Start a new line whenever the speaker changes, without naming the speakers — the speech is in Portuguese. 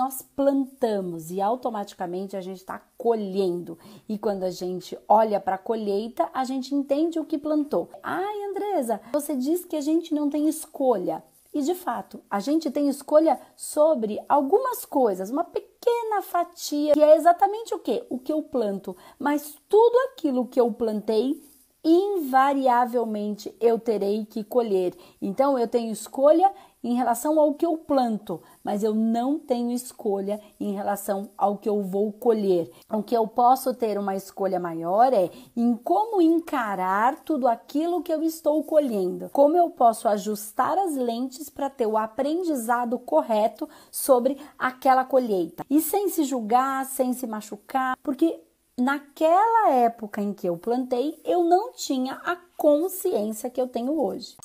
nós plantamos e automaticamente a gente está colhendo. E quando a gente olha para a colheita, a gente entende o que plantou. Ai, Andresa, você diz que a gente não tem escolha. E de fato, a gente tem escolha sobre algumas coisas, uma pequena fatia, que é exatamente o que? O que eu planto. Mas tudo aquilo que eu plantei invariavelmente eu terei que colher. Então eu tenho escolha em relação ao que eu planto, mas eu não tenho escolha em relação ao que eu vou colher. O que eu posso ter uma escolha maior é em como encarar tudo aquilo que eu estou colhendo, como eu posso ajustar as lentes para ter o aprendizado correto sobre aquela colheita e sem se julgar, sem se machucar, porque naquela época em que eu plantei, eu não tinha a consciência que eu tenho hoje.